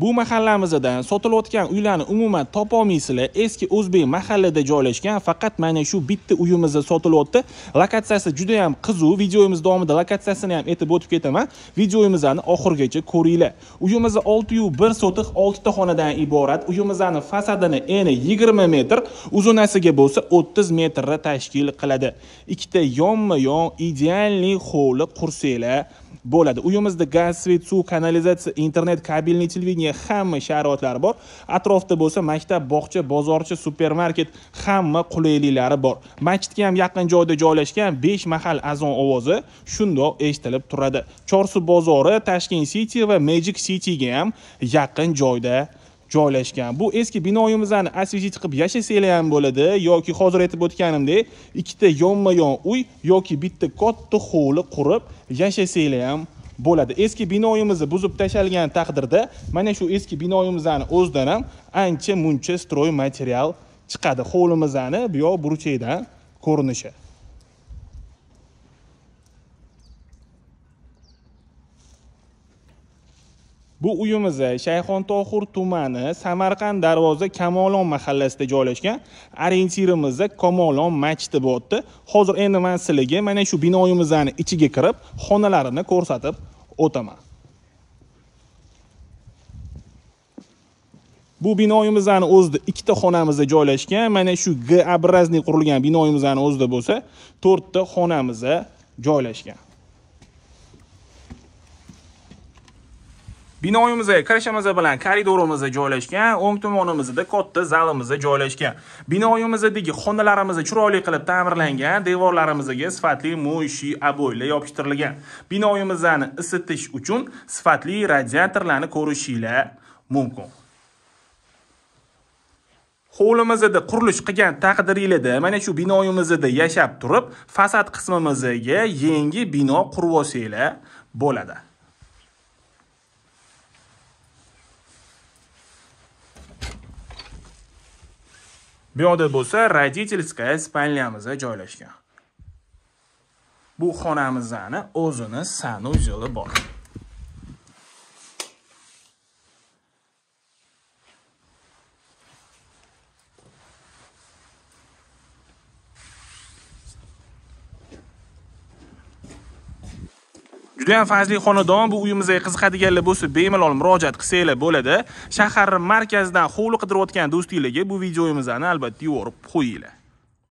bu mahallamizdan sotilayotgan uylarni umuman topolmaysizlar eski o'zbek mahallada joylashgan faqat mana shu bitta uyimiz sotilyapti lokatsiyasi juda yam qiziq videomiz davomida lokatsiyasini ham aytib o'tib ketaman videomizni oxirigacha ko'ringlar uyimiz oltiyu bir sotix oltita xonadan iborat uyimizni fasadini eni yigirma metr uzunasiga bo'lsa o'ttiz metrni tashkil qiladi ikkita yonma yon idealniy hovli qursanglar bo'ladi uyimizda gaz svet suv kanalizatsiya internet kabelniy televizor kompaniya hamma sharoitlari bor atrofda bo'lsa maktab bog'cha bozorcha supermarket hamma qulayliklari bor masjidga ham yaqin joyda joylashgan besh mahal azon ovozi shundoq eshitilib turadi chorsu bozori tashkent city va magic cityga ham yaqin joyda joylashgan bu eski binoyimizni осветить qilib yashasanglar ham bo'ladi yoki hozir aytib o'tganimdek ikkita yonma yon uy yoki bitta katta hovli qurib yashasanglar ham bo'ladi eski binoyimizni buzib tashalgan taqdirda mana shu eski binoyimizdan o'zidan ham ancha muncha stroy material chiqadi hovlimizni bu yoq burchakdan ko'rinishi bu uyimiz shayxontohur tumani samarqand darvoza kamolon mahallasida joylashgan orientirimizda kamolon masjidi bo'lyapti hozir endi man sizlarga mana shu binoyimizni ichiga kirib xonalarini ko'rsatib o'taman bu binoyimizni o'zida ikkita xonamizda joylashgan mana shu g abrazniy qurilgan binoyimizni o'zida bo'lsa to'rtta xonamiz joylashgan binoyimizga qarashimiz bilan koridorimiz joylashgan o'ng tomonimizda katta zalimiz joylashgan binoyimizdagi xonalarimiz chiroyli qilib ta'mirlangan devorlarimizga sifatli mo'yshi aboyla yopishtirilgan binoyimizni isitish uchun sifatli radiatorlarni ko'rishingiz mumkin hovlimizda qurilish qilgan taqdiringizda mana shu binoyimizda yashab turib fasad qismimizga yangi bino qurib olsangiz bo'ladi bu yerda bo'lsa родительская spальнямizda joylashgan bu xonamizni o'zini sanuzeli bor Juda ham fazli xonadon bu uyimizga qiziqadiganlar bo'lsa, bemalol murojaat qilsanglar bo'ladi. Shahar markazidan hovli qidirayotgan do'stingizga bu videomizni albatta yuborib qo'yinglar.